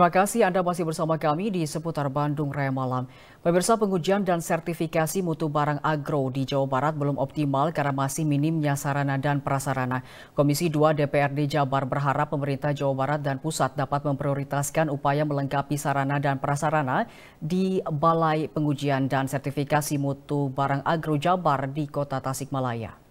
Terima kasih Anda masih bersama kami di seputar Bandung Raya Malam. Pemirsa pengujian dan sertifikasi mutu barang agro di Jawa Barat belum optimal karena masih minimnya sarana dan prasarana. Komisi 2 DPRD Jabar berharap pemerintah Jawa Barat dan pusat dapat memprioritaskan upaya melengkapi sarana dan prasarana di Balai Pengujian dan Sertifikasi Mutu Barang Agro Jabar di Kota Tasikmalaya.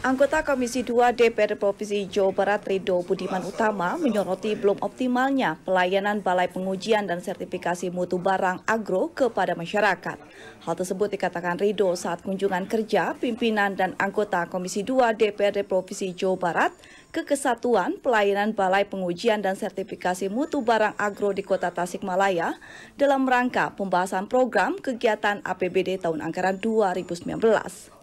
Anggota Komisi 2 DPR Provinsi Jawa Barat Rido Budiman Utama menyoroti belum optimalnya pelayanan Balai Pengujian dan Sertifikasi Mutu Barang Agro kepada masyarakat. Hal tersebut dikatakan Rido saat kunjungan kerja pimpinan dan anggota Komisi 2 DPR Provinsi Jawa Barat ke Kesatuan Pelayanan Balai Pengujian dan Sertifikasi Mutu Barang Agro di Kota Tasikmalaya dalam rangka pembahasan program kegiatan APBD tahun anggaran 2019.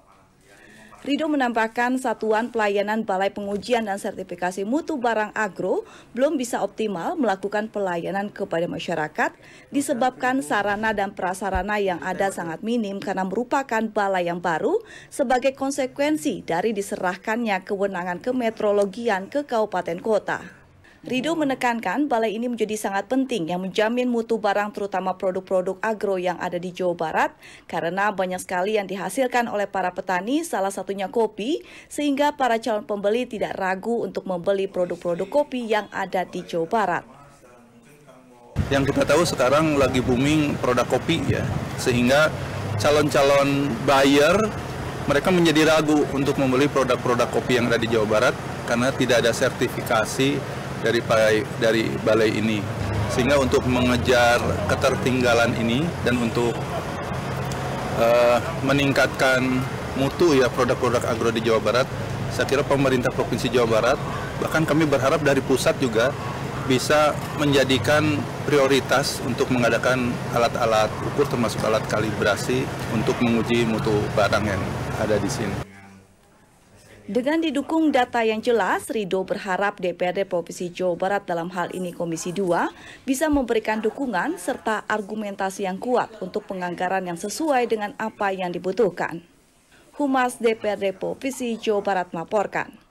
Rido menambahkan satuan pelayanan Balai Pengujian dan Sertifikasi Mutu Barang Agro belum bisa optimal melakukan pelayanan kepada masyarakat disebabkan sarana dan prasarana yang ada sangat minim karena merupakan balai yang baru sebagai konsekuensi dari diserahkannya kewenangan kemetrologian ke kabupaten kota. Rido menekankan balai ini menjadi sangat penting yang menjamin mutu barang terutama produk-produk agro yang ada di Jawa Barat karena banyak sekali yang dihasilkan oleh para petani salah satunya kopi sehingga para calon pembeli tidak ragu untuk membeli produk-produk kopi yang ada di Jawa Barat. Yang kita tahu sekarang lagi booming produk kopi ya sehingga calon-calon buyer mereka menjadi ragu untuk membeli produk-produk kopi yang ada di Jawa Barat karena tidak ada sertifikasi dari dari balai ini. Sehingga untuk mengejar ketertinggalan ini dan untuk uh, meningkatkan mutu ya produk-produk agro di Jawa Barat, saya kira pemerintah Provinsi Jawa Barat bahkan kami berharap dari pusat juga bisa menjadikan prioritas untuk mengadakan alat-alat ukur termasuk alat kalibrasi untuk menguji mutu barang yang ada di sini. Dengan didukung data yang jelas, Rido berharap DPRD Provinsi Jawa Barat dalam hal ini Komisi 2 bisa memberikan dukungan serta argumentasi yang kuat untuk penganggaran yang sesuai dengan apa yang dibutuhkan. Humas DPRD Provinsi Jawa Barat melaporkan.